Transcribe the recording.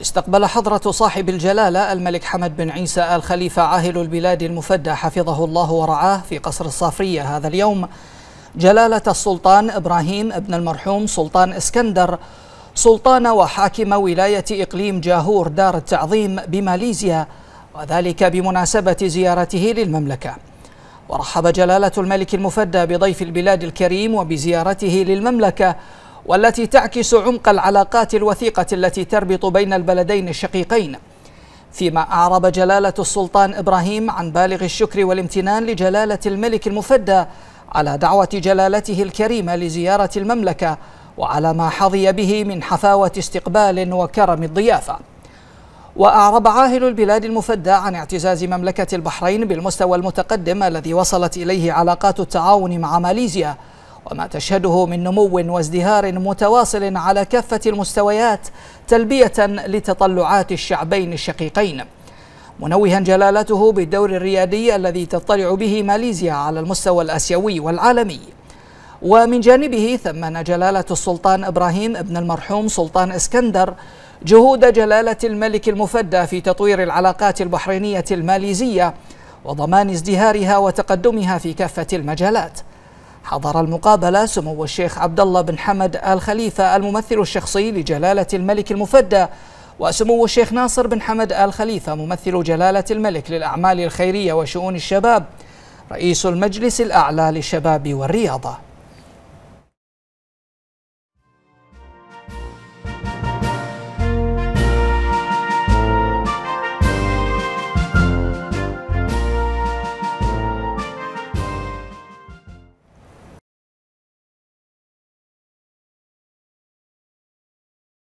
استقبل حضرة صاحب الجلالة الملك حمد بن عيسى آل خليفة عاهل البلاد المفدى حفظه الله ورعاه في قصر الصافرية هذا اليوم جلالة السلطان إبراهيم ابن المرحوم سلطان إسكندر سلطان وحاكم ولاية إقليم جاهور دار التعظيم بماليزيا وذلك بمناسبة زيارته للمملكة ورحب جلالة الملك المفدى بضيف البلاد الكريم وبزيارته للمملكة والتي تعكس عمق العلاقات الوثيقة التي تربط بين البلدين الشقيقين فيما أعرب جلالة السلطان إبراهيم عن بالغ الشكر والامتنان لجلالة الملك المفدى على دعوة جلالته الكريمة لزيارة المملكة وعلى ما حظي به من حفاوة استقبال وكرم الضيافة وأعرب عاهل البلاد المفدى عن اعتزاز مملكة البحرين بالمستوى المتقدم الذي وصلت إليه علاقات التعاون مع ماليزيا وما تشهده من نمو وازدهار متواصل على كافة المستويات تلبية لتطلعات الشعبين الشقيقين منوها جلالته بالدور الريادي الذي تطلع به ماليزيا على المستوى الآسيوي والعالمي ومن جانبه ثمن جلالة السلطان إبراهيم ابن المرحوم سلطان إسكندر جهود جلالة الملك المفدى في تطوير العلاقات البحرينية الماليزية وضمان ازدهارها وتقدمها في كافة المجالات حضر المقابلة سمو الشيخ عبد الله بن حمد آل خليفة الممثل الشخصي لجلالة الملك المفدى وسمو الشيخ ناصر بن حمد آل خليفة ممثل جلالة الملك للأعمال الخيرية وشؤون الشباب رئيس المجلس الأعلى للشباب والرياضة